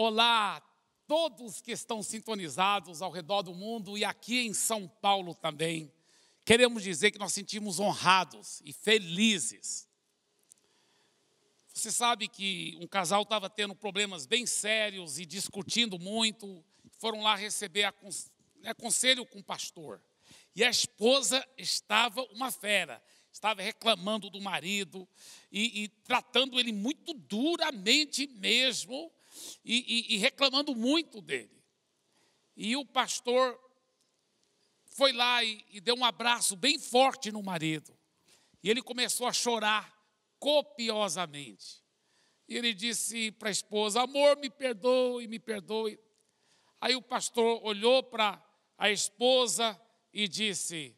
Olá, todos que estão sintonizados ao redor do mundo e aqui em São Paulo também. Queremos dizer que nós sentimos honrados e felizes. Você sabe que um casal estava tendo problemas bem sérios e discutindo muito, foram lá receber acons aconselho né, com o pastor. E a esposa estava uma fera, estava reclamando do marido e, e tratando ele muito duramente mesmo e, e, e reclamando muito dele. E o pastor foi lá e, e deu um abraço bem forte no marido. E ele começou a chorar copiosamente. E ele disse para a esposa: Amor, me perdoe, me perdoe. Aí o pastor olhou para a esposa e disse: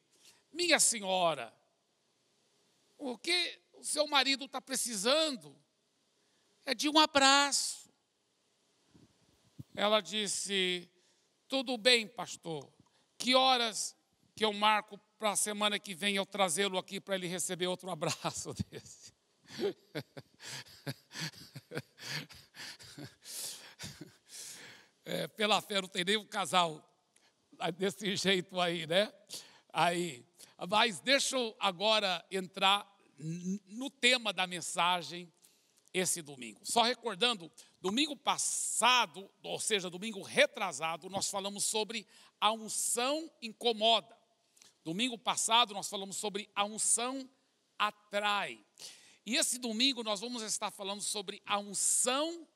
Minha senhora, o que o seu marido está precisando é de um abraço. Ela disse: Tudo bem, pastor. Que horas que eu marco para a semana que vem eu trazê-lo aqui para ele receber outro abraço desse? É, pela fé, não tem nenhum casal desse jeito aí, né? Aí. Mas deixa eu agora entrar no tema da mensagem esse domingo. Só recordando Domingo passado, ou seja, domingo retrasado, nós falamos sobre a unção incomoda. Domingo passado, nós falamos sobre a unção atrai. E esse domingo nós vamos estar falando sobre a unção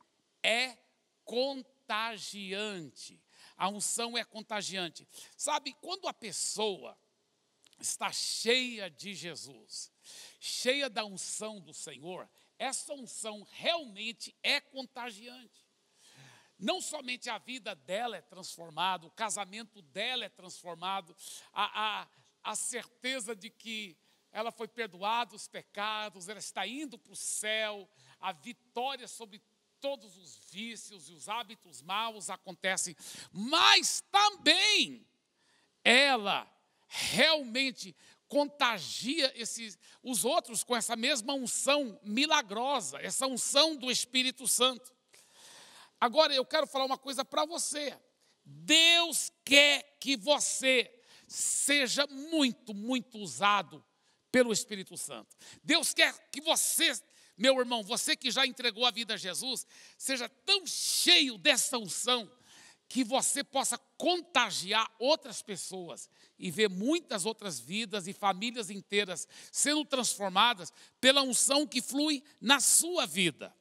é contagiante. A unção é contagiante. Sabe, quando a pessoa está cheia de Jesus, cheia da unção do Senhor, essa unção realmente é contagiante. Não somente a vida dela é transformada, o casamento dela é transformado, a, a, a certeza de que ela foi perdoada os pecados, ela está indo para o céu, a vitória sobre todos os vícios e os hábitos maus acontecem, mas também ela realmente contagia esses, os outros com essa mesma unção milagrosa, essa unção do Espírito Santo. Agora eu quero falar uma coisa para você. Deus quer que você seja muito, muito usado pelo Espírito Santo. Deus quer que você, meu irmão, você que já entregou a vida a Jesus, seja tão cheio dessa unção que você possa contagiar outras pessoas e ver muitas outras vidas e famílias inteiras sendo transformadas pela unção que flui na sua vida.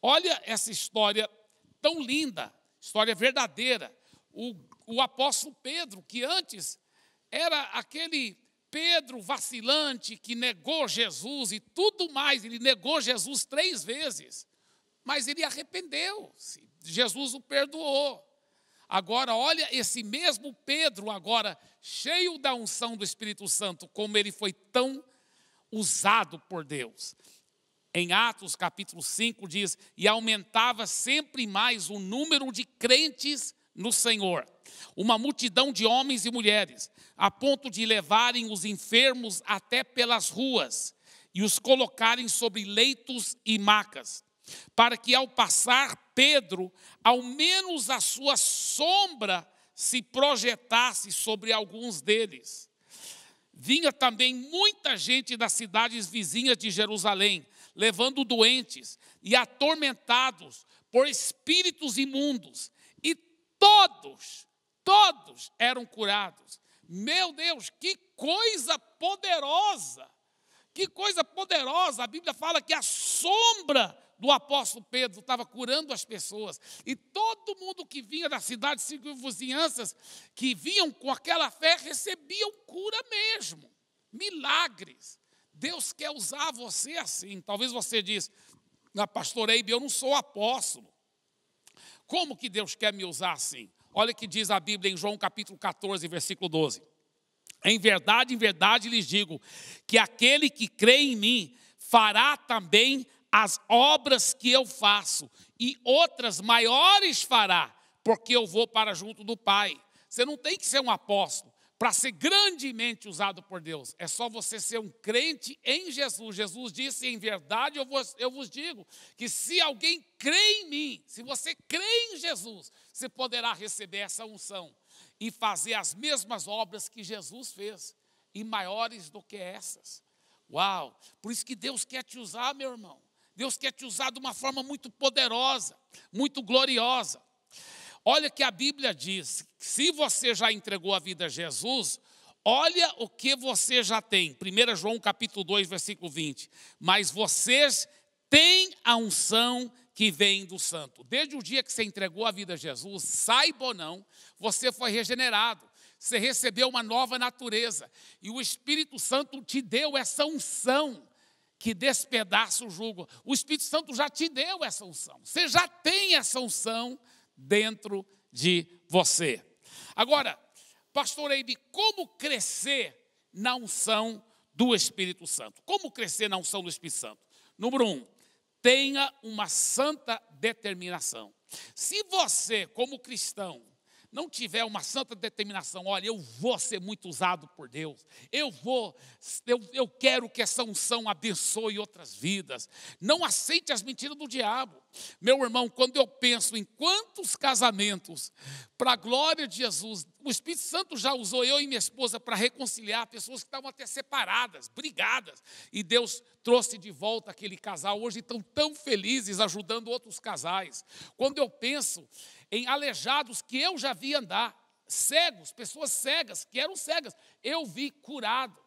Olha essa história tão linda, história verdadeira. O, o apóstolo Pedro, que antes era aquele Pedro vacilante que negou Jesus e tudo mais, ele negou Jesus três vezes, mas ele arrependeu-se, Jesus o perdoou. Agora, olha esse mesmo Pedro, agora cheio da unção do Espírito Santo, como ele foi tão usado por Deus. Em Atos capítulo 5 diz: E aumentava sempre mais o número de crentes no Senhor, uma multidão de homens e mulheres, a ponto de levarem os enfermos até pelas ruas e os colocarem sobre leitos e macas para que ao passar Pedro, ao menos a sua sombra se projetasse sobre alguns deles. Vinha também muita gente das cidades vizinhas de Jerusalém, levando doentes e atormentados por espíritos imundos, e todos, todos eram curados. Meu Deus, que coisa poderosa! Que coisa poderosa! A Bíblia fala que a sombra do apóstolo Pedro, estava curando as pessoas. E todo mundo que vinha da cidade, vizinhanças, que vinham com aquela fé, recebiam cura mesmo. Milagres. Deus quer usar você assim. Talvez você diz, na ah, pastoreia, eu não sou apóstolo. Como que Deus quer me usar assim? Olha o que diz a Bíblia em João capítulo 14, versículo 12. Em verdade, em verdade lhes digo que aquele que crê em mim fará também as obras que eu faço, e outras maiores fará, porque eu vou para junto do Pai. Você não tem que ser um apóstolo para ser grandemente usado por Deus, é só você ser um crente em Jesus. Jesus disse: em verdade, eu vos, eu vos digo que se alguém crê em mim, se você crê em Jesus, você poderá receber essa unção e fazer as mesmas obras que Jesus fez, e maiores do que essas. Uau! Por isso que Deus quer te usar, meu irmão. Deus quer te usar de uma forma muito poderosa, muito gloriosa. Olha que a Bíblia diz: se você já entregou a vida a Jesus, olha o que você já tem. 1 João capítulo 2, versículo 20. Mas vocês têm a unção que vem do santo. Desde o dia que você entregou a vida a Jesus, saiba ou não, você foi regenerado. Você recebeu uma nova natureza e o Espírito Santo te deu essa unção que despedaça o jugo. O Espírito Santo já te deu essa unção. Você já tem essa unção dentro de você. Agora, pastor Eibe, como crescer na unção do Espírito Santo? Como crescer na unção do Espírito Santo? Número um, tenha uma santa determinação. Se você, como cristão, não tiver uma santa determinação, olha, eu vou ser muito usado por Deus, eu vou, eu, eu quero que essa unção abençoe outras vidas, não aceite as mentiras do diabo. Meu irmão, quando eu penso em quantos casamentos, para a glória de Jesus, o Espírito Santo já usou eu e minha esposa para reconciliar pessoas que estavam até separadas, brigadas, e Deus trouxe de volta aquele casal. Hoje estão tão felizes ajudando outros casais. Quando eu penso em aleijados que eu já vi andar, cegos, pessoas cegas, que eram cegas, eu vi curado.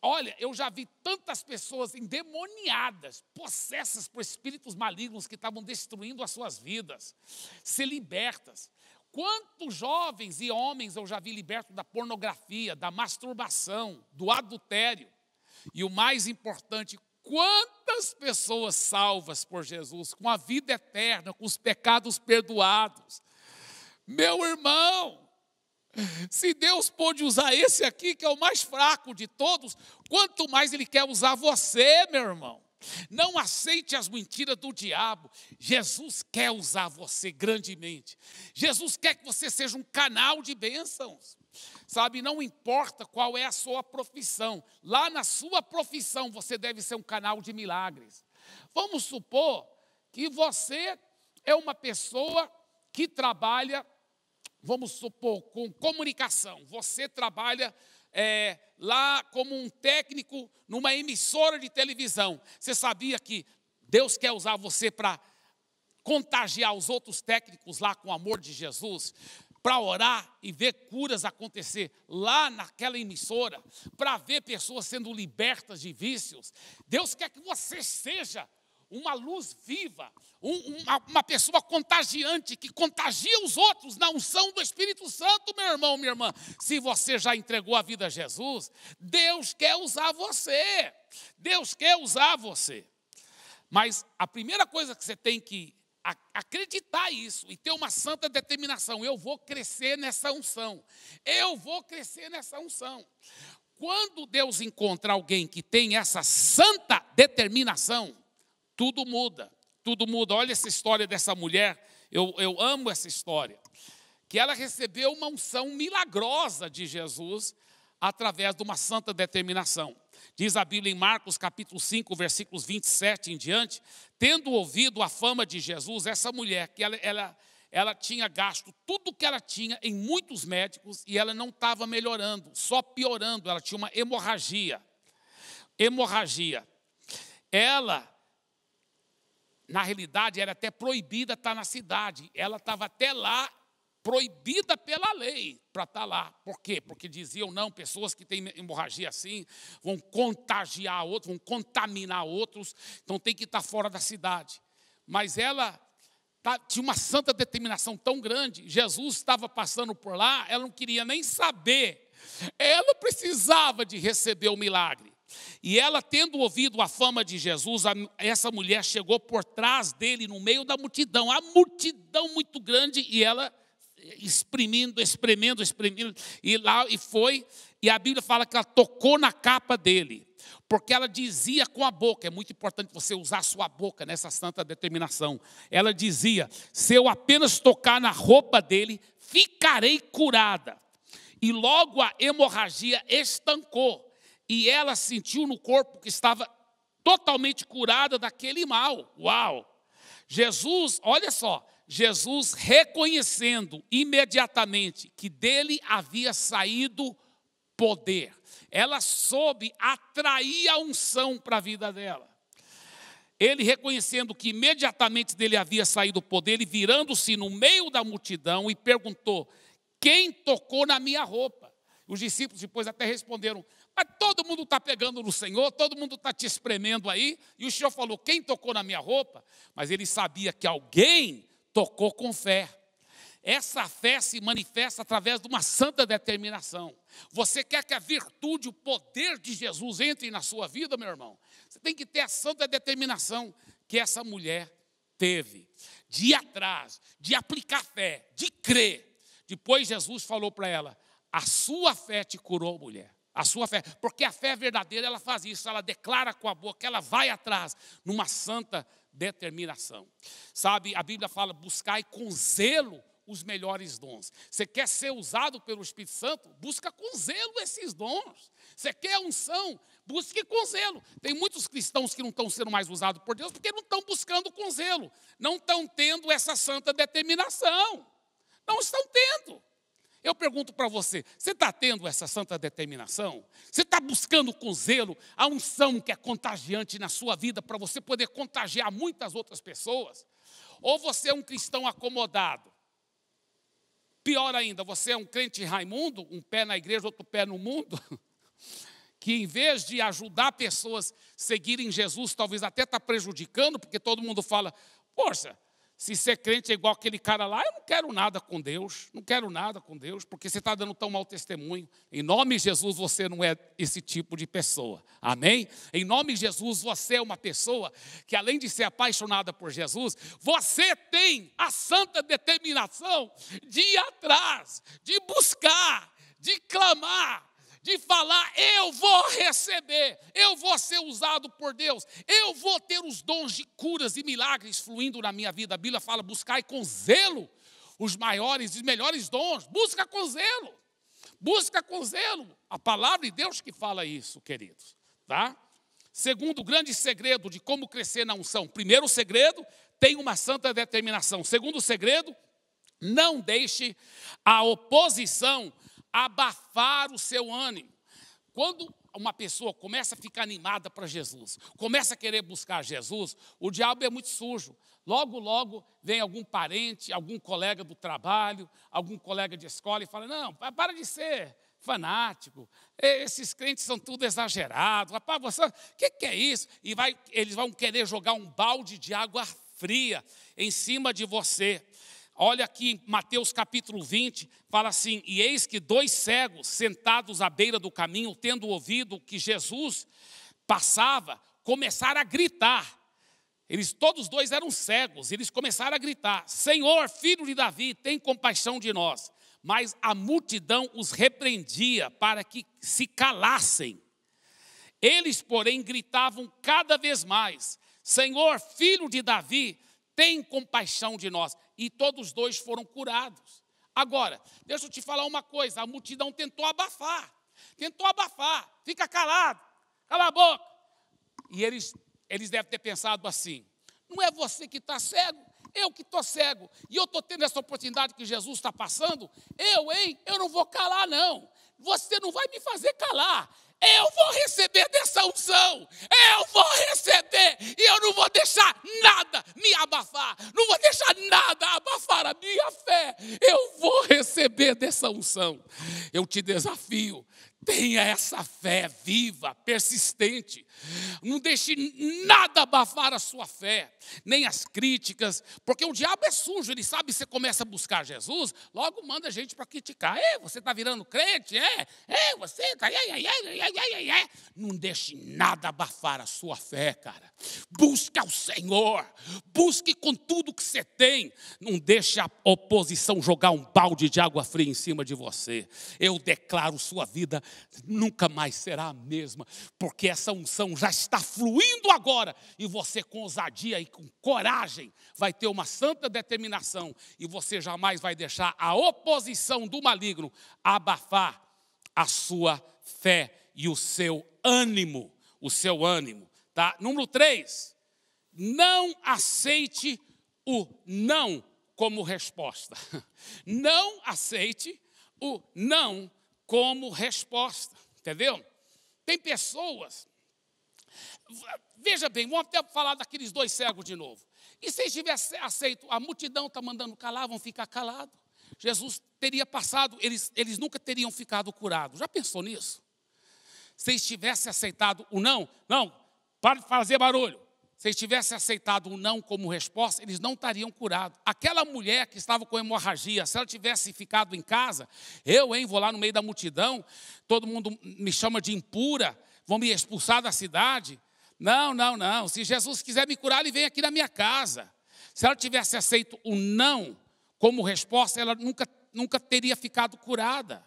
Olha, eu já vi tantas pessoas endemoniadas, possessas por espíritos malignos que estavam destruindo as suas vidas, ser libertas. Quantos jovens e homens eu já vi libertos da pornografia, da masturbação, do adultério? E o mais importante, Quantas pessoas salvas por Jesus, com a vida eterna, com os pecados perdoados. Meu irmão, se Deus pôde usar esse aqui, que é o mais fraco de todos, quanto mais Ele quer usar você, meu irmão. Não aceite as mentiras do diabo. Jesus quer usar você grandemente. Jesus quer que você seja um canal de bênçãos. Sabe, não importa qual é a sua profissão, lá na sua profissão você deve ser um canal de milagres. Vamos supor que você é uma pessoa que trabalha, vamos supor, com comunicação. Você trabalha é, lá como um técnico numa emissora de televisão. Você sabia que Deus quer usar você para contagiar os outros técnicos lá com o amor de Jesus? para orar e ver curas acontecer lá naquela emissora, para ver pessoas sendo libertas de vícios. Deus quer que você seja uma luz viva, um, uma, uma, pessoa contagiante que contagia os outros na unção do Espírito Santo, meu irmão, minha irmã. Se você já entregou a vida a Jesus, Deus quer usar você. Deus quer usar você. Mas a primeira coisa que você tem que acreditar isso e ter uma santa determinação. Eu vou crescer nessa unção. Eu vou crescer nessa unção. Quando Deus encontra alguém que tem essa santa determinação, tudo muda. Tudo muda. Olha essa história dessa mulher. Eu, eu amo essa história. Que ela recebeu uma unção milagrosa de Jesus através de uma santa determinação. Diz a Bíblia em Marcos capítulo 5, versículos 27 em diante, tendo ouvido a fama de Jesus, essa mulher, que ela, ela, ela tinha gasto tudo o que ela tinha em muitos médicos e ela não estava melhorando, só piorando, ela tinha uma hemorragia. Hemorragia. Ela, na realidade, era até proibida estar na cidade, ela estava até lá proibida pela lei para estar tá lá. Por quê? Porque diziam, não, pessoas que têm hemorragia assim vão contagiar outros, vão contaminar outros, então tem que estar tá fora da cidade. Mas ela tá, tinha uma santa determinação tão grande, Jesus estava passando por lá, ela não queria nem saber, ela precisava de receber o milagre. E ela, tendo ouvido a fama de Jesus, essa mulher chegou por trás dele, no meio da multidão, a multidão muito grande, e ela exprimindo, espremendo, exprimindo, e lá e foi, e a Bíblia fala que ela tocou na capa dele, porque ela dizia com a boca, é muito importante você usar a sua boca nessa santa determinação. Ela dizia: se eu apenas tocar na roupa dele, ficarei curada. E logo a hemorragia estancou, e ela sentiu no corpo que estava totalmente curada daquele mal. Uau! Jesus, olha só, Jesus reconhecendo imediatamente que dele havia saído poder. Ela soube atrair a unção para a vida dela. Ele reconhecendo que imediatamente dele havia saído poder, ele virando-se no meio da multidão e perguntou: Quem tocou na minha roupa? Os discípulos depois até responderam: Mas todo mundo está pegando no Senhor, todo mundo está te espremendo aí. E o Senhor falou: Quem tocou na minha roupa? Mas ele sabia que alguém tocou com fé. Essa fé se manifesta através de uma santa determinação. Você quer que a virtude, o poder de Jesus entre na sua vida, meu irmão? Você tem que ter a santa determinação que essa mulher teve de ir atrás, de aplicar fé, de crer. Depois Jesus falou para ela: A sua fé te curou, mulher. A sua fé, porque a fé verdadeira ela faz isso, ela declara com a boca, ela vai atrás, numa santa determinação. Sabe, a Bíblia fala: buscai com zelo os melhores dons. Você quer ser usado pelo Espírito Santo? Busca com zelo esses dons. Você quer unção? Busque com zelo. Tem muitos cristãos que não estão sendo mais usados por Deus porque não estão buscando com zelo, não estão tendo essa santa determinação. Não estão tendo. Eu pergunto para você: você está tendo essa santa determinação? Você está buscando com zelo a unção que é contagiante na sua vida para você poder contagiar muitas outras pessoas? Ou você é um cristão acomodado? Pior ainda, você é um crente raimundo, um pé na igreja, outro pé no mundo, que em vez de ajudar pessoas a seguirem Jesus, talvez até está prejudicando, porque todo mundo fala: Poxa, se ser crente é igual aquele cara lá, eu não quero nada com Deus, não quero nada com Deus, porque você está dando tão mau testemunho. Em nome de Jesus, você não é esse tipo de pessoa. Amém? Em nome de Jesus, você é uma pessoa que, além de ser apaixonada por Jesus, você tem a santa determinação de ir atrás, de buscar, de clamar, de falar: eu vou receber, eu vou ser usado por Deus, eu vou ter os dons de curas e milagres fluindo na minha vida. A Bíblia fala: buscai com zelo os maiores e melhores dons, busca com zelo, busca com zelo. A palavra de Deus que fala isso, queridos, tá? Segundo grande segredo de como crescer na unção. Primeiro segredo, tem uma santa determinação. Segundo segredo, não deixe a oposição abafar o seu ânimo. Quando uma pessoa começa a ficar animada para Jesus, começa a querer buscar Jesus, o diabo é muito sujo. Logo, logo vem algum parente, algum colega do trabalho, algum colega de escola e fala: Não, para de ser fanático, esses crentes são tudo exagerados, rapaz, você, o que, que é isso? E vai, eles vão querer jogar um balde de água fria em cima de você. Olha aqui, Mateus capítulo 20, fala assim: E eis que dois cegos sentados à beira do caminho, tendo ouvido que Jesus passava, começaram a gritar. Eles todos dois eram cegos, eles começaram a gritar: Senhor, filho de Davi, tem compaixão de nós. Mas a multidão os repreendia para que se calassem. Eles, porém, gritavam cada vez mais: Senhor, filho de Davi, tem compaixão de nós. E todos dois foram curados. Agora, deixa eu te falar uma coisa: a multidão tentou abafar, tentou abafar, fica calado, cala a boca. E eles, eles devem ter pensado assim: não é você que está cego, eu que estou cego, e eu estou tendo essa oportunidade que Jesus está passando, eu, hein, eu não vou calar, não. Você não vai me fazer calar. Eu vou receber dessa unção, eu vou receber, e eu não vou deixar nada me abafar, não vou deixar nada abafar a minha fé. Eu vou receber dessa unção. Eu te desafio Tenha essa fé viva, persistente. Não deixe nada abafar a sua fé, nem as críticas, porque o diabo é sujo, ele sabe que você começa a buscar Jesus, logo manda gente para criticar. É, você está virando crente? É, é, você está. Não deixe nada abafar a sua fé, cara. Busque ao Senhor, busque com tudo que você tem. Não deixe a oposição jogar um balde de água fria em cima de você. Eu declaro sua vida nunca mais será a mesma, porque essa unção já está fluindo agora e você com ousadia e com coragem vai ter uma santa determinação e você jamais vai deixar a oposição do maligno abafar a sua fé e o seu ânimo, o seu ânimo, tá? Número 3. Não aceite o não como resposta. Não aceite o não como resposta, entendeu? Tem pessoas. Veja bem, vamos até falar daqueles dois cegos de novo. E se tivesse aceito, a multidão está mandando calar, vão ficar calados. Jesus teria passado, eles, eles nunca teriam ficado curados. Já pensou nisso? Se eles tivessem aceitado o não, não, para de fazer barulho se eles tivessem aceitado um não como resposta, eles não estariam curados. Aquela mulher que estava com hemorragia, se ela tivesse ficado em casa, eu, hein, vou lá no meio da multidão, todo mundo me chama de impura, vão me expulsar da cidade. Não, não, não. Se Jesus quiser me curar, ele vem aqui na minha casa. Se ela tivesse aceito o um não como resposta, ela nunca, nunca teria ficado curada.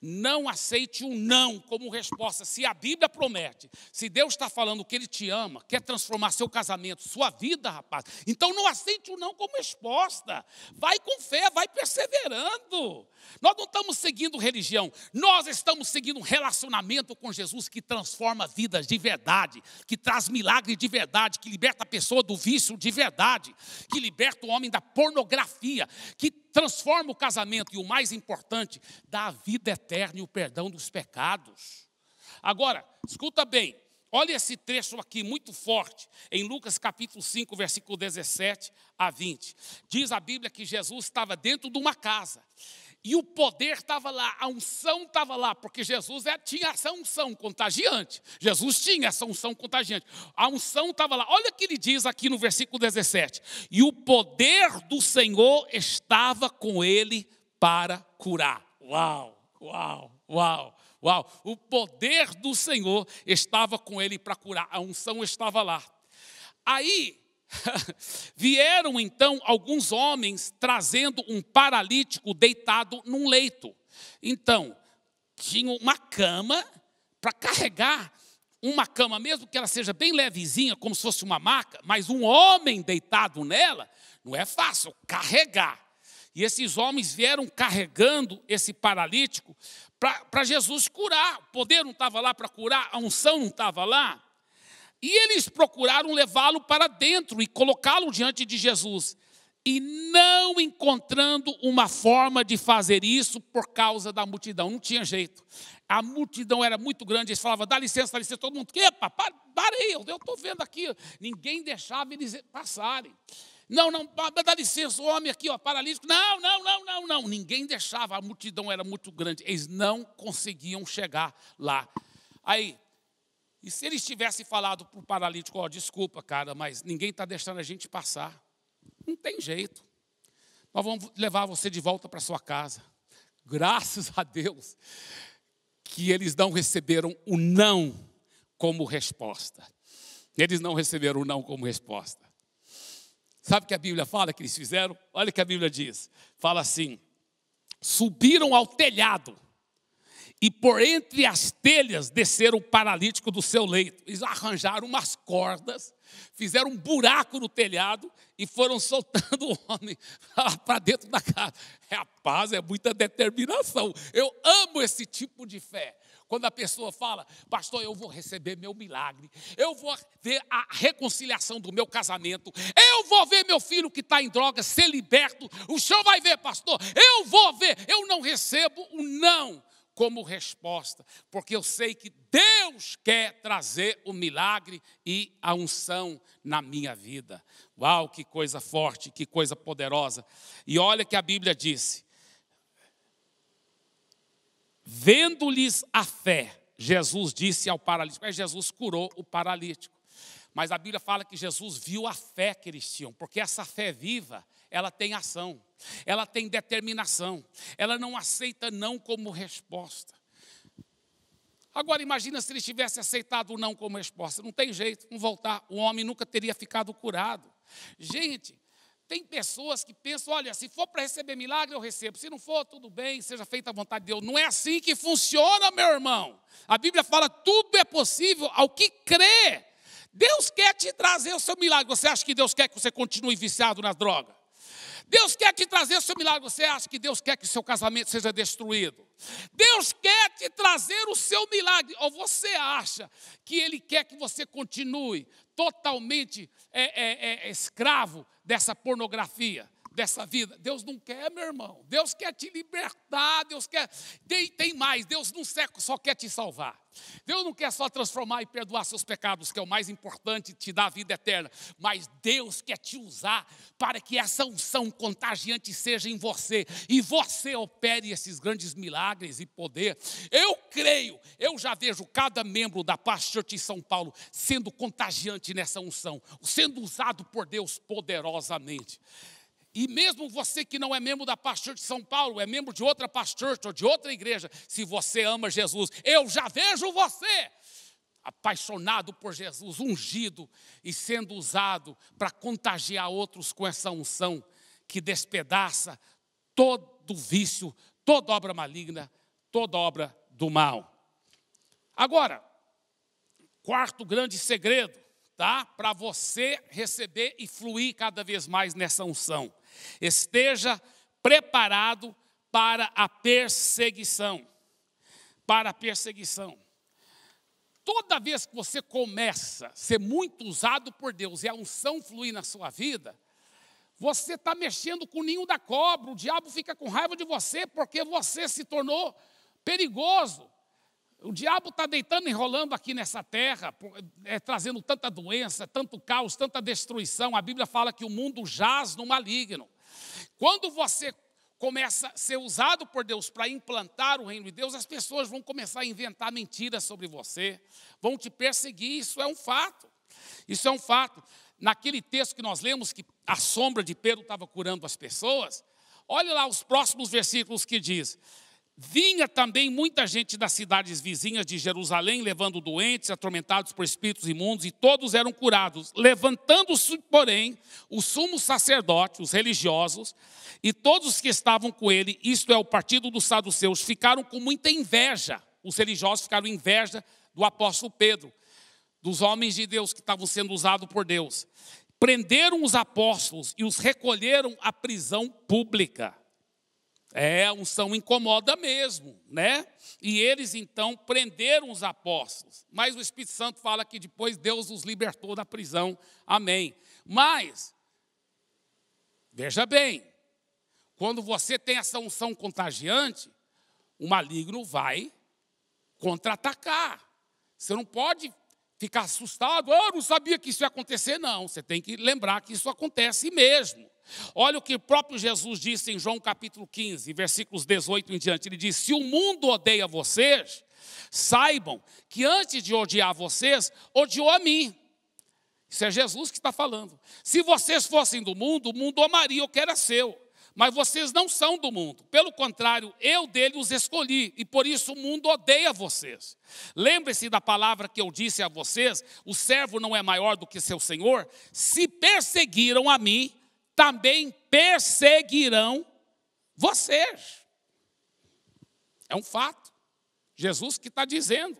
Não aceite um não como resposta. Se a Bíblia promete, se Deus está falando que Ele te ama, quer transformar seu casamento, sua vida, rapaz, então não aceite o um não como resposta. Vai com fé, vai perseverando. Nós não estamos seguindo religião, nós estamos seguindo um relacionamento com Jesus que transforma vidas de verdade, que traz milagre de verdade, que liberta a pessoa do vício de verdade, que liberta o homem da pornografia, que transforma o casamento e o mais importante, dá a vida eterna e o perdão dos pecados. Agora, escuta bem, olha esse trecho aqui muito forte, em Lucas capítulo 5, versículo 17 a 20. Diz a Bíblia que Jesus estava dentro de uma casa e o poder estava lá, a unção estava lá, porque Jesus é, tinha essa unção contagiante. Jesus tinha essa unção contagiante. A unção estava lá. Olha o que ele diz aqui no versículo 17: E o poder do Senhor estava com ele para curar. Uau, uau, uau. Uau, o poder do Senhor estava com ele para curar, a unção estava lá. Aí Vieram então alguns homens trazendo um paralítico deitado num leito. Então, tinha uma cama para carregar uma cama, mesmo que ela seja bem levezinha, como se fosse uma maca, mas um homem deitado nela, não é fácil carregar. E esses homens vieram carregando esse paralítico para Jesus curar. O poder não estava lá para curar, a unção não estava lá. E eles procuraram levá-lo para dentro e colocá-lo diante de Jesus. E não encontrando uma forma de fazer isso por causa da multidão, não tinha jeito. A multidão era muito grande, eles falavam, dá licença, dá licença, todo mundo, epa, parei, aí, eu estou vendo aqui. Ninguém deixava eles passarem. Não, não, dá licença, o homem aqui, ó, paralítico. Não, não, não, não, não. Ninguém deixava, a multidão era muito grande. Eles não conseguiam chegar lá. Aí, e se eles tivessem falado para o paralítico, ó, oh, desculpa, cara, mas ninguém está deixando a gente passar. Não tem jeito. Nós vamos levar você de volta para sua casa. Graças a Deus que eles não receberam o não como resposta. Eles não receberam o não como resposta. Sabe o que a Bíblia fala que eles fizeram? Olha o que a Bíblia diz. Fala assim: subiram ao telhado e por entre as telhas desceram o paralítico do seu leito. Eles arranjaram umas cordas, fizeram um buraco no telhado e foram soltando o homem para dentro da casa. Rapaz, é muita determinação. Eu amo esse tipo de fé. Quando a pessoa fala, pastor, eu vou receber meu milagre, eu vou ver a reconciliação do meu casamento, eu vou ver meu filho que está em drogas ser liberto, o senhor vai ver, pastor, eu vou ver, eu não recebo o não como resposta, porque eu sei que Deus quer trazer o milagre e a unção na minha vida. Uau, que coisa forte, que coisa poderosa. E olha que a Bíblia disse: vendo-lhes a fé, Jesus disse ao paralítico, mas é, Jesus curou o paralítico. Mas a Bíblia fala que Jesus viu a fé que eles tinham, porque essa fé viva ela tem ação, ela tem determinação, ela não aceita não como resposta. Agora imagina se ele tivesse aceitado o não como resposta. Não tem jeito, não voltar. O homem nunca teria ficado curado. Gente, tem pessoas que pensam, olha, se for para receber milagre, eu recebo. Se não for, tudo bem, seja feita a vontade de Deus. Não é assim que funciona, meu irmão. A Bíblia fala, tudo é possível ao que crê. Deus quer te trazer o seu milagre. Você acha que Deus quer que você continue viciado na droga? Deus quer te trazer seu milagre. Você acha que Deus quer que seu casamento seja destruído? Deus quer te trazer o seu milagre. Ou você acha que Ele quer que você continue totalmente é, é, é, escravo dessa pornografia? dessa vida. Deus não quer, meu irmão. Deus quer te libertar. Deus quer. Tem, tem mais. Deus não só quer te salvar. Deus não quer só transformar e perdoar seus pecados, que é o mais importante, te dar a vida eterna. Mas Deus quer te usar para que essa unção contagiante seja em você e você opere esses grandes milagres e poder. Eu creio, eu já vejo cada membro da Pastor de São Paulo sendo contagiante nessa unção, sendo usado por Deus poderosamente. E mesmo você que não é membro da Pastor de São Paulo, é membro de outra Pastor ou de outra igreja, se você ama Jesus, eu já vejo você apaixonado por Jesus, ungido e sendo usado para contagiar outros com essa unção que despedaça todo vício, toda obra maligna, toda obra do mal. Agora, quarto grande segredo tá? Para você receber e fluir cada vez mais nessa unção. Esteja preparado para a perseguição. Para a perseguição. Toda vez que você começa a ser muito usado por Deus e a unção fluir na sua vida, você está mexendo com o ninho da cobra, o diabo fica com raiva de você porque você se tornou perigoso. O diabo está deitando e enrolando aqui nessa terra, é, trazendo tanta doença, tanto caos, tanta destruição. A Bíblia fala que o mundo jaz no maligno. Quando você começa a ser usado por Deus para implantar o reino de Deus, as pessoas vão começar a inventar mentiras sobre você, vão te perseguir, isso é um fato. Isso é um fato. Naquele texto que nós lemos, que a sombra de Pedro estava curando as pessoas, olha lá os próximos versículos que diz: Vinha também muita gente das cidades vizinhas de Jerusalém, levando doentes, atormentados por espíritos imundos, e todos eram curados. Levantando-se, porém, o sumo sacerdote, os religiosos, e todos que estavam com ele, isto é, o partido dos saduceus, ficaram com muita inveja. Os religiosos ficaram inveja do apóstolo Pedro, dos homens de Deus que estavam sendo usados por Deus. Prenderam os apóstolos e os recolheram à prisão pública. É, a unção incomoda mesmo, né? E eles então prenderam os apóstolos. Mas o Espírito Santo fala que depois Deus os libertou da prisão. Amém. Mas, veja bem, quando você tem essa unção contagiante, o maligno vai contra-atacar. Você não pode ficar assustado, ah, eu não sabia que isso ia acontecer, não. Você tem que lembrar que isso acontece mesmo. Olha o que o próprio Jesus disse em João capítulo 15, versículos 18 em diante. Ele diz: Se o mundo odeia vocês, saibam que antes de odiar vocês, odiou a mim. Isso é Jesus que está falando. Se vocês fossem do mundo, o mundo amaria o que era seu. Mas vocês não são do mundo. Pelo contrário, eu dele os escolhi e por isso o mundo odeia vocês. Lembre-se da palavra que eu disse a vocês: o servo não é maior do que seu senhor. Se perseguiram a mim, também perseguirão vocês. É um fato. Jesus que está dizendo: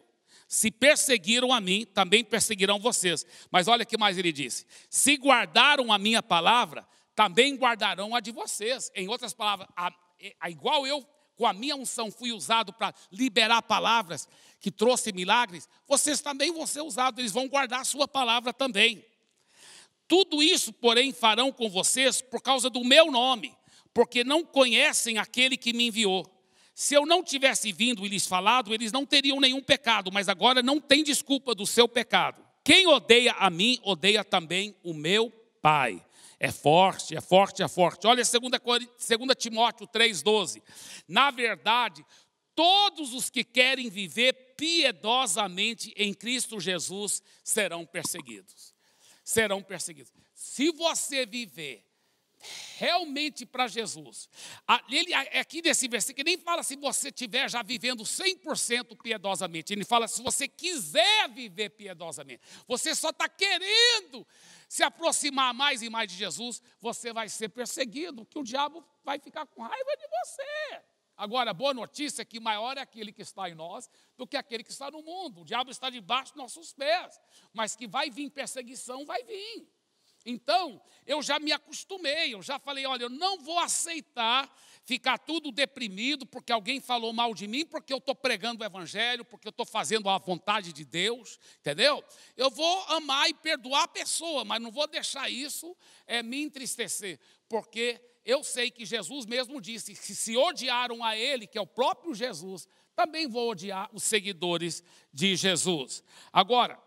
se perseguiram a mim, também perseguirão vocês. Mas olha que mais ele disse: se guardaram a minha palavra, também guardarão a de vocês. Em outras palavras, a, a igual eu com a minha unção fui usado para liberar palavras que trouxe milagres, vocês também vão ser usados, eles vão guardar a sua palavra também. Tudo isso, porém, farão com vocês por causa do meu nome, porque não conhecem aquele que me enviou. Se eu não tivesse vindo e lhes falado, eles não teriam nenhum pecado, mas agora não tem desculpa do seu pecado. Quem odeia a mim, odeia também o meu Pai. É forte, é forte, é forte. Olha 2 Timóteo 3,12. Na verdade, todos os que querem viver piedosamente em Cristo Jesus serão perseguidos serão perseguidos. Se você viver realmente para Jesus, ele é aqui nesse versículo nem fala se você estiver já vivendo 100% piedosamente, ele fala se você quiser viver piedosamente, você só está querendo se aproximar mais e mais de Jesus, você vai ser perseguido, que o diabo vai ficar com raiva de você. Agora, a boa notícia é que maior é aquele que está em nós do que aquele que está no mundo. O diabo está debaixo dos nossos pés, mas que vai vir perseguição, vai vir. Então, eu já me acostumei, eu já falei, olha, eu não vou aceitar ficar tudo deprimido porque alguém falou mal de mim, porque eu estou pregando o evangelho, porque eu estou fazendo a vontade de Deus, entendeu? Eu vou amar e perdoar a pessoa, mas não vou deixar isso é, me entristecer, porque eu sei que Jesus mesmo disse que se odiaram a ele, que é o próprio Jesus, também vou odiar os seguidores de Jesus. Agora,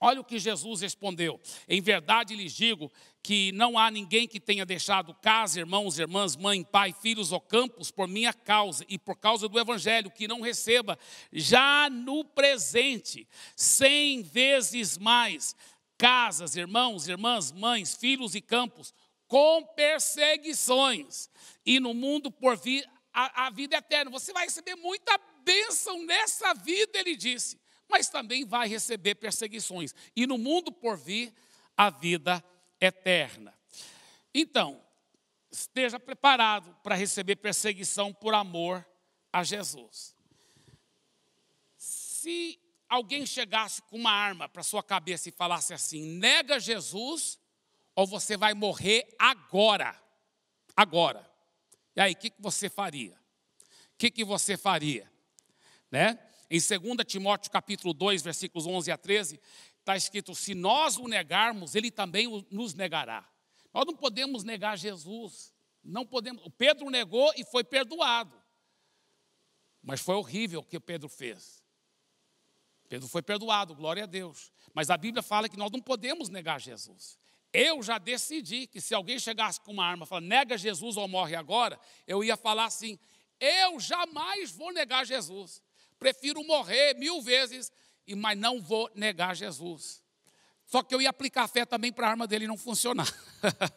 olha o que Jesus respondeu. Em verdade lhes digo que não há ninguém que tenha deixado casa, irmãos, irmãs, mãe, pai, filhos ou campos por minha causa e por causa do Evangelho, que não receba, já no presente, cem vezes mais, casas, irmãos, irmãs, mães, filhos e campos com perseguições, e no mundo por vir a, a vida é eterna. Você vai receber muita bênção nessa vida, ele disse, mas também vai receber perseguições, e no mundo por vir a vida eterna. Então, esteja preparado para receber perseguição por amor a Jesus. Se alguém chegasse com uma arma para sua cabeça e falasse assim: nega Jesus ou você vai morrer agora. Agora. E aí, o que, que você faria? O que, que você faria? Né? Em 2 Timóteo capítulo 2, versículos 11 a 13, está escrito, se nós o negarmos, ele também nos negará. Nós não podemos negar Jesus. Não podemos. O Pedro negou e foi perdoado. Mas foi horrível o que Pedro fez. Pedro foi perdoado, glória a Deus. Mas a Bíblia fala que nós não podemos negar Jesus. Eu já decidi que se alguém chegasse com uma arma e falasse, nega Jesus ou morre agora, eu ia falar assim: eu jamais vou negar Jesus. Prefiro morrer mil vezes, mas não vou negar Jesus. Só que eu ia aplicar fé também para a arma dele não funcionar.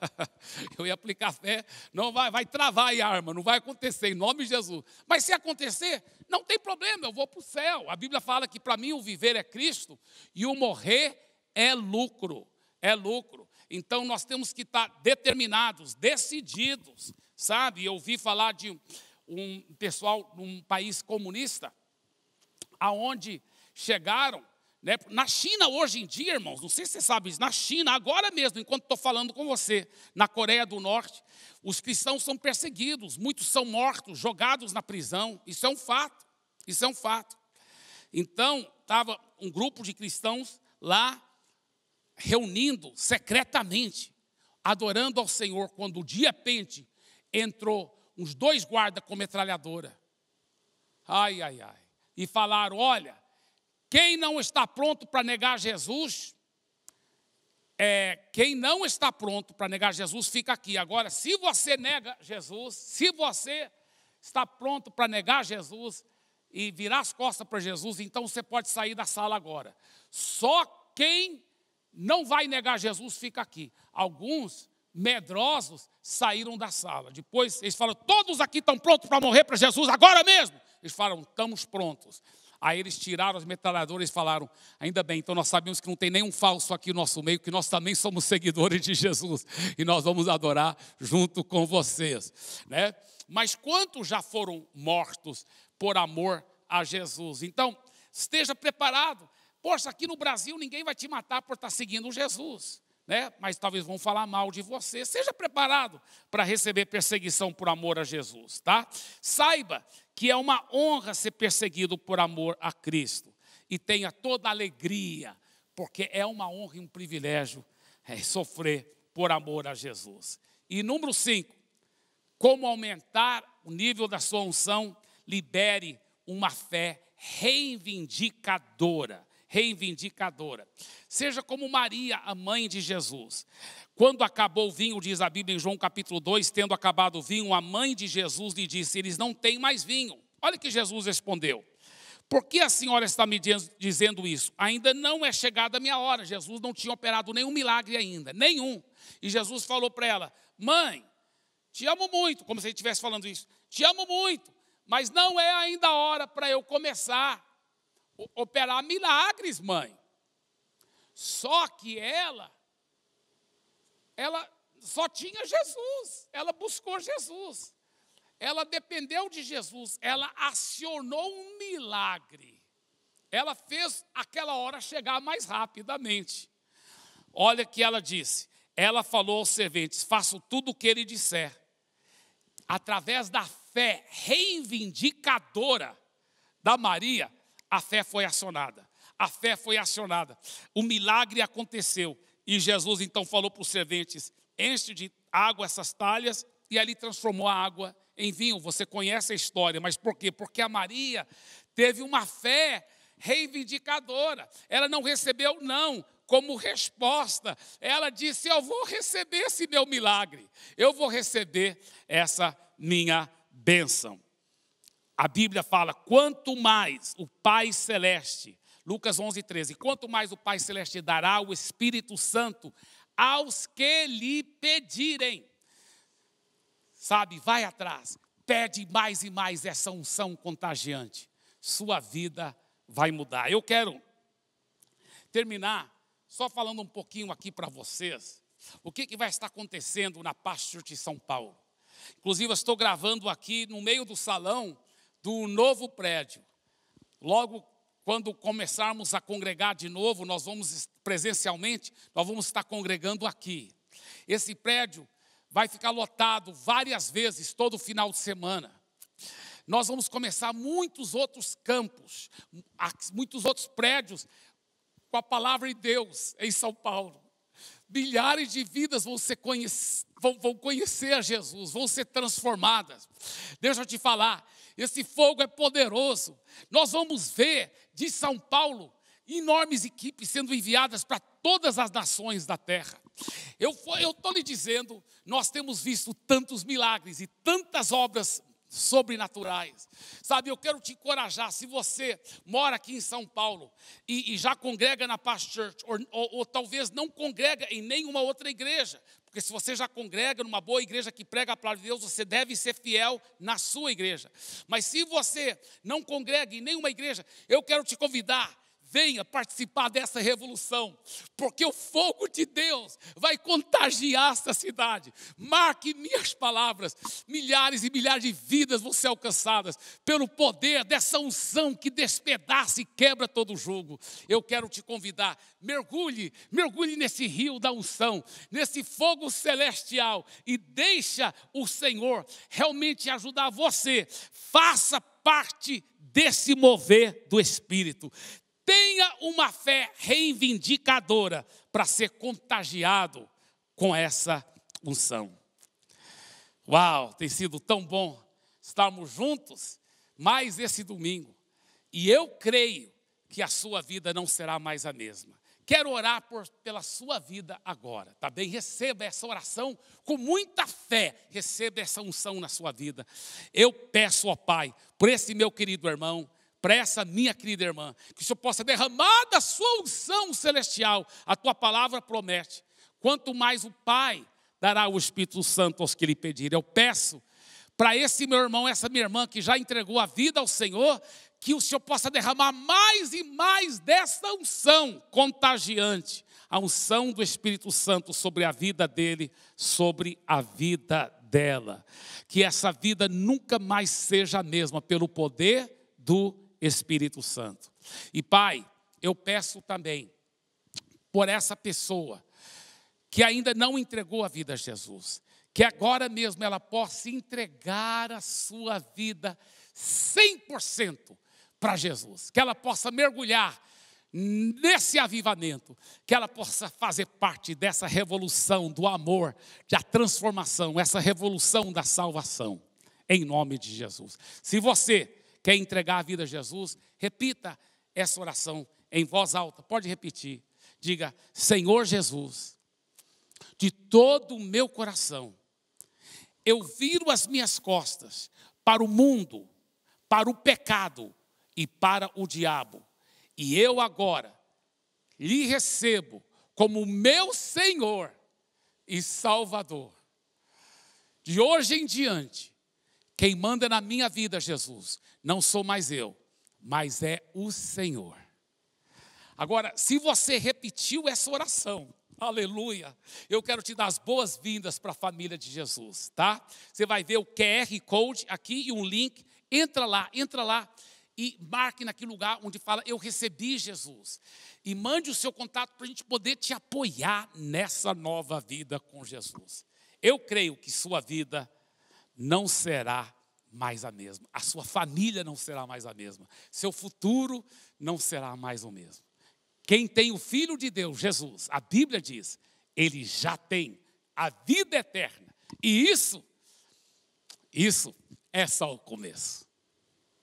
eu ia aplicar fé, não vai, vai travar a arma, não vai acontecer, em nome de Jesus. Mas se acontecer, não tem problema, eu vou para o céu. A Bíblia fala que para mim o viver é Cristo e o morrer é lucro. É lucro. Então nós temos que estar determinados, decididos, sabe? Eu ouvi falar de um pessoal num país comunista, aonde chegaram, né? na China hoje em dia, irmãos, não sei se você sabe isso, na China, agora mesmo, enquanto estou falando com você, na Coreia do Norte, os cristãos são perseguidos, muitos são mortos, jogados na prisão, isso é um fato, isso é um fato. Então, estava um grupo de cristãos lá, reunindo secretamente, adorando ao Senhor, quando de repente entrou uns dois guardas com metralhadora. Ai, ai, ai. E falaram: olha, quem não está pronto para negar Jesus, é, quem não está pronto para negar Jesus, fica aqui. Agora, se você nega Jesus, se você está pronto para negar Jesus e virar as costas para Jesus, então você pode sair da sala agora. Só quem não vai negar Jesus, fica aqui. Alguns medrosos saíram da sala. Depois eles falam: todos aqui estão prontos para morrer para Jesus agora mesmo. Eles falam: estamos prontos. Aí eles tiraram as metralhadoras e falaram: ainda bem, então nós sabemos que não tem nenhum falso aqui no nosso meio, que nós também somos seguidores de Jesus e nós vamos adorar junto com vocês. Né? Mas quantos já foram mortos por amor a Jesus? Então, esteja preparado, Poxa, aqui no Brasil ninguém vai te matar por estar tá seguindo Jesus. Né? Mas talvez vão falar mal de você. Seja preparado para receber perseguição por amor a Jesus, tá? Saiba que é uma honra ser perseguido por amor a Cristo e tenha toda a alegria, porque é uma honra e um privilégio é, sofrer por amor a Jesus. E número 5, como aumentar o nível da sua unção, libere uma fé reivindicadora reivindicadora. Seja como Maria, a mãe de Jesus. Quando acabou o vinho, diz a Bíblia em João capítulo 2, tendo acabado o vinho, a mãe de Jesus lhe disse: Eles não têm mais vinho. Olha que Jesus respondeu. Por que a senhora está me dizendo isso? Ainda não é chegada a minha hora. Jesus não tinha operado nenhum milagre ainda, nenhum. E Jesus falou para ela: Mãe, te amo muito, como se ele estivesse falando isso. Te amo muito, mas não é ainda a hora para eu começar operar milagres, mãe. Só que ela, ela só tinha Jesus, ela buscou Jesus, ela dependeu de Jesus, ela acionou um milagre, ela fez aquela hora chegar mais rapidamente. Olha o que ela disse: ela falou aos serventes: faço tudo o que ele disser. Através da fé reivindicadora da Maria, a fé foi acionada. A fé foi acionada. O milagre aconteceu. E Jesus então falou para os serventes: enche de água essas talhas, e ali transformou a água em vinho. Você conhece a história, mas por quê? Porque a Maria teve uma fé reivindicadora. Ela não recebeu não como resposta. Ela disse: Eu vou receber esse meu milagre, eu vou receber essa minha bênção. A Bíblia fala: quanto mais o Pai Celeste, Lucas 11, 13, quanto mais o Pai Celeste dará o Espírito Santo aos que lhe pedirem. Sabe, vai atrás, pede mais e mais essa unção contagiante, sua vida vai mudar. Eu quero terminar só falando um pouquinho aqui para vocês o que, que vai estar acontecendo na Pastor de São Paulo. Inclusive, eu estou gravando aqui no meio do salão do novo prédio. Logo, quando começarmos a congregar de novo, nós vamos presencialmente, nós vamos estar congregando aqui. Esse prédio vai ficar lotado várias vezes todo final de semana. Nós vamos começar muitos outros campos, muitos outros prédios com a palavra de Deus em São Paulo. Milhares de vidas vão, ser conhec vão, vão conhecer a Jesus, vão ser transformadas. Deixa eu te falar, esse fogo é poderoso. Nós vamos ver de São Paulo enormes equipes sendo enviadas para todas as nações da terra. Eu estou lhe dizendo, nós temos visto tantos milagres e tantas obras sobrenaturais. Sabe, eu quero te encorajar, se você mora aqui em São Paulo e, e já congrega na Past Church, ou, ou, ou, talvez não congrega em nenhuma outra igreja, porque se você já congrega numa boa igreja que prega a palavra de Deus, você deve ser fiel na sua igreja. Mas se você não congrega em nenhuma igreja, eu quero te convidar venha participar dessa revolução, porque o fogo de Deus vai contagiar essa cidade. Marque minhas palavras, milhares e milhares de vidas vão ser alcançadas pelo poder dessa unção que despedaça e quebra todo o jogo. Eu quero te convidar, mergulhe, mergulhe nesse rio da unção, nesse fogo celestial e deixa o Senhor realmente ajudar você. Faça parte desse mover do Espírito tenha uma fé reivindicadora para ser contagiado com essa unção. Uau, tem sido tão bom estarmos juntos mais esse domingo. E eu creio que a sua vida não será mais a mesma. Quero orar por, pela sua vida agora, tá bem? Receba essa oração com muita fé, receba essa unção na sua vida. Eu peço, ó Pai, por esse meu querido irmão, para essa minha querida irmã, que o Senhor possa derramar da sua unção celestial. A tua palavra promete. Quanto mais o Pai dará o Espírito Santo aos que lhe pedirem. Eu peço para esse meu irmão, essa minha irmã que já entregou a vida ao Senhor, que o Senhor possa derramar mais e mais dessa unção contagiante, a unção do Espírito Santo sobre a vida dele, sobre a vida dela. Que essa vida nunca mais seja a mesma pelo poder do Espírito Santo. E Pai, eu peço também por essa pessoa que ainda não entregou a vida a Jesus, que agora mesmo ela possa entregar a sua vida 100% para Jesus, que ela possa mergulhar nesse avivamento, que ela possa fazer parte dessa revolução do amor, da transformação, essa revolução da salvação, em nome de Jesus. Se você quer entregar a vida a Jesus, repita essa oração em voz alta. Pode repetir. Diga: Senhor Jesus, de todo o meu coração, eu viro as minhas costas para o mundo, para o pecado e para o diabo. E eu agora lhe recebo como meu Senhor e Salvador. De hoje em diante, quem manda na minha vida, Jesus, não sou mais eu, mas é o Senhor. Agora, se você repetiu essa oração, Aleluia! Eu quero te dar as boas-vindas para a família de Jesus, tá? Você vai ver o QR Code aqui e um link. Entra lá, entra lá e marque naquele lugar onde fala Eu recebi Jesus. E mande o seu contato para a gente poder te apoiar nessa nova vida com Jesus. Eu creio que sua vida não será mais a mesma. A sua família não será mais a mesma. Seu futuro não será mais o mesmo. Quem tem o Filho de Deus, Jesus, a Bíblia diz, ele já tem a vida eterna. E isso, isso é só o começo.